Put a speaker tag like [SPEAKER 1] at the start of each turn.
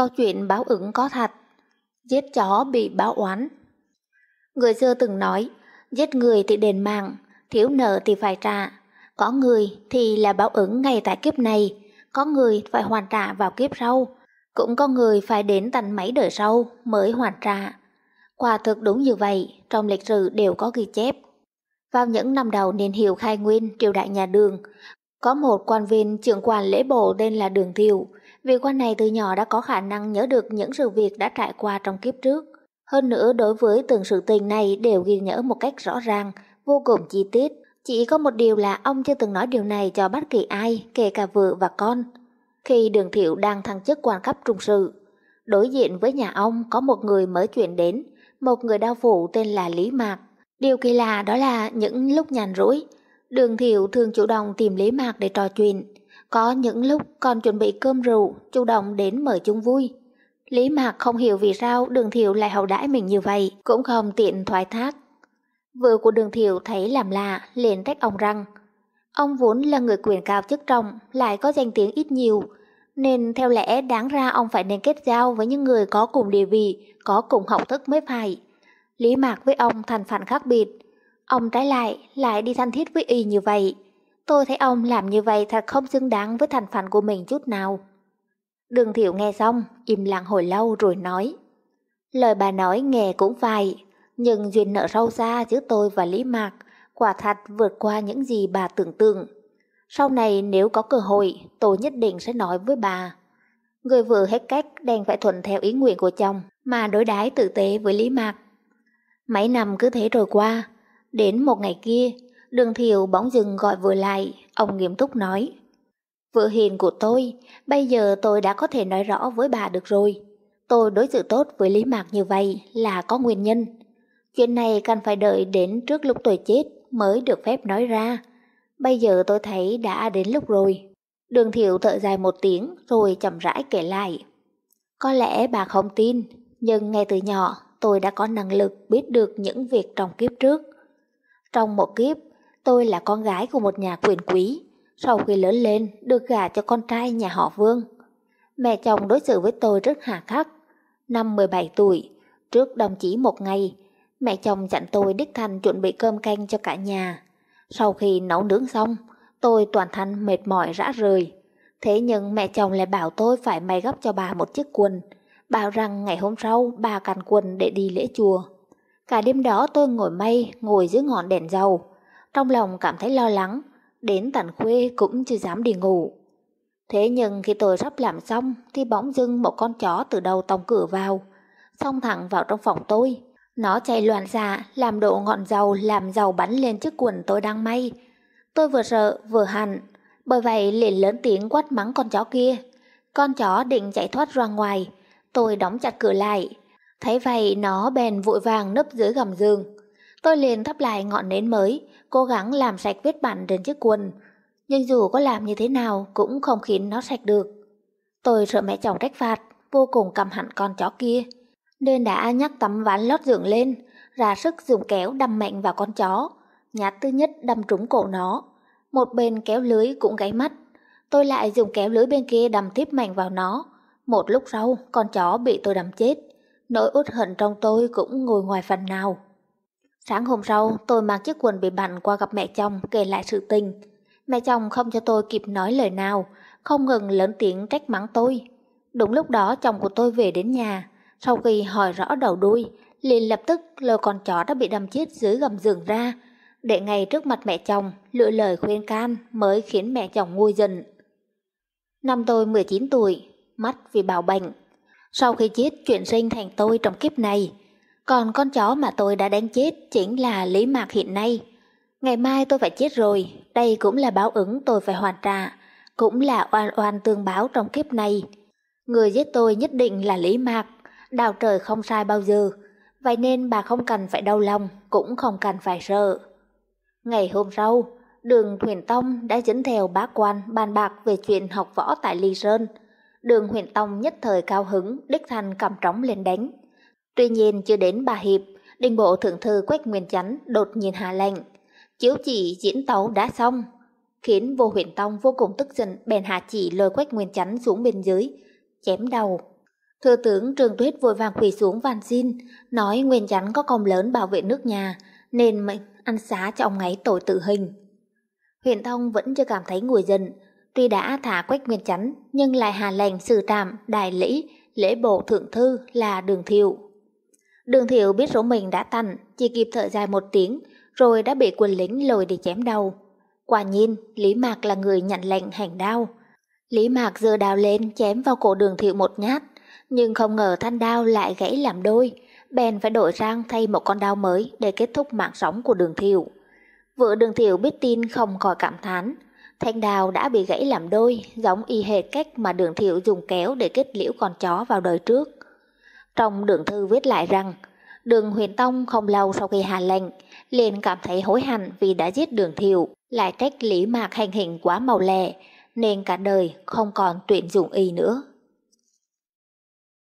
[SPEAKER 1] câu chuyện báo ứng có thật, giết chó bị báo oán. Người xưa từng nói, giết người thì đền mạng, thiếu nợ thì phải trả, có người thì là báo ứng ngay tại kiếp này, có người phải hoàn trả vào kiếp sau, cũng có người phải đến tận mấy đời sau mới hoàn trả. Quả thực đúng như vậy, trong lịch sử đều có ghi chép. Vào những năm đầu niên hiệu khai nguyên triều đại nhà đường, có một quan viên trưởng quan lễ bộ tên là Đường Thiệu, Vị quan này từ nhỏ đã có khả năng nhớ được những sự việc đã trải qua trong kiếp trước. Hơn nữa đối với từng sự tình này đều ghi nhớ một cách rõ ràng, vô cùng chi tiết. Chỉ có một điều là ông chưa từng nói điều này cho bất kỳ ai, kể cả vợ và con. Khi đường thiệu đang thăng chức quan cấp trung sự, đối diện với nhà ông có một người mới chuyển đến, một người đau phủ tên là Lý Mạc. Điều kỳ lạ đó là những lúc nhàn rỗi, đường thiệu thường chủ động tìm Lý Mạc để trò chuyện. Có những lúc còn chuẩn bị cơm rượu, chủ động đến mời chung vui. Lý Mạc không hiểu vì sao Đường Thiệu lại hậu đãi mình như vậy, cũng không tiện thoái thác. Vợ của Đường Thiệu thấy làm lạ, liền trách ông rằng, ông vốn là người quyền cao chức trọng, lại có danh tiếng ít nhiều, nên theo lẽ đáng ra ông phải nên kết giao với những người có cùng địa vị, có cùng học thức mới phải. Lý Mạc với ông thành phản khác biệt, ông trái lại lại đi thân thiết với y như vậy Tôi thấy ông làm như vậy thật không xứng đáng với thành phần của mình chút nào. Đường thiệu nghe xong, im lặng hồi lâu rồi nói. Lời bà nói nghe cũng phải, nhưng duyên nợ sâu xa giữa tôi và Lý Mạc quả thật vượt qua những gì bà tưởng tượng. Sau này nếu có cơ hội, tôi nhất định sẽ nói với bà. Người vừa hết cách đang phải thuận theo ý nguyện của chồng mà đối đái tử tế với Lý Mạc. Mấy năm cứ thế rồi qua, đến một ngày kia Đường Thiệu bỗng dừng gọi vừa lại, ông nghiêm túc nói. Vợ hiền của tôi, bây giờ tôi đã có thể nói rõ với bà được rồi. Tôi đối xử tốt với Lý Mạc như vậy là có nguyên nhân. Chuyện này cần phải đợi đến trước lúc tôi chết mới được phép nói ra. Bây giờ tôi thấy đã đến lúc rồi. Đường Thiệu thở dài một tiếng rồi chậm rãi kể lại. Có lẽ bà không tin, nhưng ngay từ nhỏ tôi đã có năng lực biết được những việc trong kiếp trước. Trong một kiếp Tôi là con gái của một nhà quyền quý, sau khi lớn lên được gả cho con trai nhà họ Vương. Mẹ chồng đối xử với tôi rất hà khắc. Năm 17 tuổi, trước đồng chí một ngày, mẹ chồng dặn tôi đích thân chuẩn bị cơm canh cho cả nhà. Sau khi nấu nướng xong, tôi toàn thân mệt mỏi rã rời. Thế nhưng mẹ chồng lại bảo tôi phải may gấp cho bà một chiếc quần, bảo rằng ngày hôm sau bà cần quần để đi lễ chùa. Cả đêm đó tôi ngồi may, ngồi dưới ngọn đèn dầu, trong lòng cảm thấy lo lắng, đến tận khuya cũng chưa dám đi ngủ. Thế nhưng khi tôi sắp làm xong thì bỗng dưng một con chó từ đầu tông cửa vào, xông thẳng vào trong phòng tôi. Nó chạy loạn xạ, làm độ ngọn dầu làm dầu bắn lên chiếc quần tôi đang may. Tôi vừa sợ vừa hằn, bởi vậy liền lớn tiếng quát mắng con chó kia. Con chó định chạy thoát ra ngoài, tôi đóng chặt cửa lại. Thấy vậy nó bèn vội vàng nấp dưới gầm giường. Tôi liền thắp lại ngọn nến mới, cố gắng làm sạch vết bẩn trên chiếc quần, nhưng dù có làm như thế nào cũng không khiến nó sạch được. Tôi sợ mẹ chồng trách phạt, vô cùng căm hẳn con chó kia, nên đã nhắc tấm ván lót giường lên, ra sức dùng kéo đâm mạnh vào con chó, nhát thứ nhất đâm trúng cổ nó, một bên kéo lưới cũng gáy mắt. Tôi lại dùng kéo lưới bên kia đâm tiếp mạnh vào nó, một lúc sau con chó bị tôi đâm chết, nỗi uất hận trong tôi cũng ngồi ngoài phần nào. Sáng hôm sau, tôi mặc chiếc quần bị bặn qua gặp mẹ chồng kể lại sự tình. Mẹ chồng không cho tôi kịp nói lời nào, không ngừng lớn tiếng trách mắng tôi. Đúng lúc đó chồng của tôi về đến nhà, sau khi hỏi rõ đầu đuôi, liền lập tức lôi con chó đã bị đâm chết dưới gầm giường ra, để ngay trước mặt mẹ chồng lựa lời khuyên can mới khiến mẹ chồng nguôi dần. Năm tôi 19 tuổi, mắt vì bào bệnh. Sau khi chết chuyển sinh thành tôi trong kiếp này, còn con chó mà tôi đã đánh chết chính là Lý Mạc hiện nay. Ngày mai tôi phải chết rồi, đây cũng là báo ứng tôi phải hoàn trả, cũng là oan oan tương báo trong kiếp này. Người giết tôi nhất định là Lý Mạc, đào trời không sai bao giờ, vậy nên bà không cần phải đau lòng, cũng không cần phải sợ. Ngày hôm sau, đường Huyền Tông đã dẫn theo bá quan bàn bạc về chuyện học võ tại Ly Sơn. Đường Huyền Tông nhất thời cao hứng, đích thành cầm trống lên đánh. Tuy nhiên chưa đến bà hiệp, đình bộ thượng thư Quách Nguyên Chánh đột nhiên hạ lệnh, chiếu chỉ diễn tấu đã xong, khiến vô huyện tông vô cùng tức giận bèn hạ chỉ lôi Quách Nguyên Chánh xuống bên dưới, chém đầu. Thừa tướng Trường Tuyết vội vàng quỳ xuống van xin, nói Nguyên Chánh có công lớn bảo vệ nước nhà, nên mệnh ăn xá cho ông ấy tội tử hình. huyện Thông vẫn chưa cảm thấy nguội dần, tuy đã thả Quách Nguyên Chánh nhưng lại hà lệnh xử trảm đại lý lễ bộ thượng thư là Đường Thiệu. Đường thiệu biết rổ mình đã tành, chỉ kịp thở dài một tiếng, rồi đã bị quân lính lồi để chém đầu. Quả nhiên, Lý Mạc là người nhận lệnh hành đao. Lý Mạc giơ đao lên chém vào cổ đường thiệu một nhát, nhưng không ngờ thanh đao lại gãy làm đôi, bèn phải đổi sang thay một con đao mới để kết thúc mạng sống của đường thiệu. Vợ đường thiệu biết tin không khỏi cảm thán, thanh đao đã bị gãy làm đôi giống y hệt cách mà đường thiệu dùng kéo để kết liễu con chó vào đời trước. Trong đường thư viết lại rằng, đường huyền tông không lâu sau khi hạ lệnh, liền cảm thấy hối hận vì đã giết đường thiệu, lại trách lý mạc hành hình quá màu lè, nên cả đời không còn tuyển dụng y nữa.